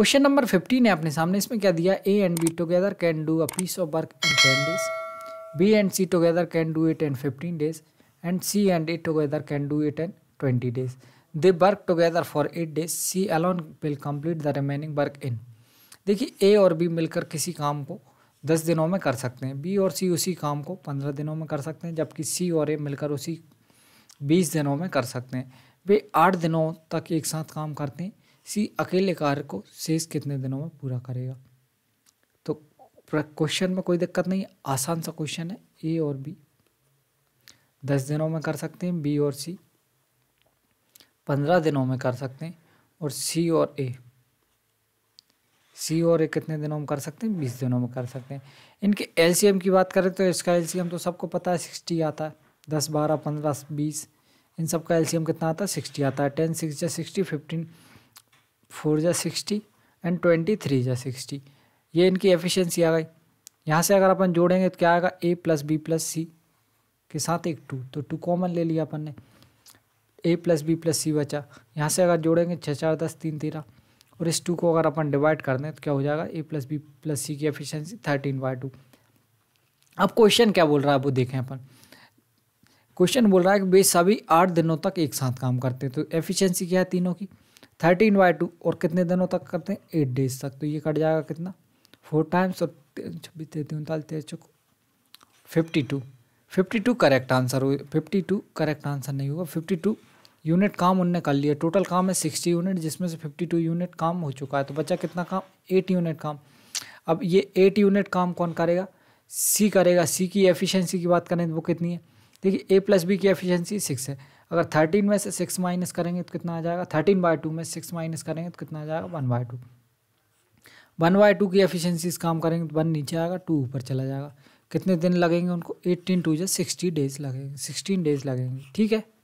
question number fifteen है अपने सामने इसमें क्या दिया A and B together can do a piece of work in ten days B and C together can do it in fifteen days and C and A together can do it in twenty days they work together for eight days C alone will complete the remaining work in देखिए A और B मिलकर किसी काम को दस दिनों में कर सकते हैं बी और सी उसी काम को पंद्रह दिनों में कर सकते हैं जबकि सी और ए मिलकर उसी बीस दिनों में कर सकते हैं वे आठ दिनों तक एक साथ काम करते हैं सी अकेले कार्य को शेष कितने दिनों में पूरा करेगा तो क्वेश्चन में कोई दिक्कत नहीं आसान सा क्वेश्चन है ए और बी दस दिनों में कर सकते हैं बी और सी पंद्रह दिनों में कर सकते हैं और सी और ए सी और ए कितने दिनों में कर सकते हैं बीस दिनों में कर सकते हैं इनके एल की बात करें तो इसका एल तो सबको पता है सिक्सटी आता है दस बारह पंद्रह बीस इन सब का एल कितना आता है सिक्सटी आता है टेन सिक्स या सिक्सटी फिफ्टीन फोर जा सिक्सटी एंड ट्वेंटी थ्री जा सिक्सटी ये इनकी एफिशिएंसी आ गई यहाँ से अगर अपन जोड़ेंगे तो क्या आएगा A plus B plus C के साथ एक टू तो टू कॉमन ले लिया अपन ने A plus B plus C बचा यहाँ से अगर जोड़ेंगे छः चार दस तीन तेरह और इस टू को अगर अपन डिवाइड कर दें तो क्या हो जाएगा A plus B plus C की एफिशिएंसी थर्टीन बाई टू अब क्वेश्चन क्या बोल रहा है वो देखें अपन क्वेश्चन बोल रहा है कि वे सभी आठ दिनों तक एक साथ काम करते हैं तो एफिशिएंसी क्या है तीनों की थर्टीन बाई टू और कितने दिनों तक करते हैं एट डेज तक तो ये कट जाएगा कितना फोर टाइम्स और छब्बीस तेतीस उनतालीस तेईस चौक fifty two fifty two correct answer हो फिफ्टी टू करेक्ट आंसर नहीं होगा फिफ्टी टू यूनिट काम उनने कर लिया टोटल काम है सिक्सटी यूनिट जिसमें से फिफ्टी टू यूनिट काम हो चुका है तो बच्चा कितना काम एट यूनिट काम अब ये एट यूनिट काम कौन करेगा सी करेगा सी की एफिशिएंसी की बात करें तो वो कितनी है देखिए ए प्लस बी की एफिशिएंसी सिक्स है अगर थर्टीन में से सिक्स माइनस करेंगे तो कितना आ जाएगा थर्टीन बाई टू में सिक्स माइनस करेंगे तो कितना आ जाएगा one by two one by two की एफिशिएंसी काम करेंगे तो वन नीचे आएगा टू ऊपर चला जाएगा कितने दिन लगेंगे उनको एट्टीन टू जो सिक्सटी डेज लगेंगे सिक्सटीन डेज लगेंगे ठीक है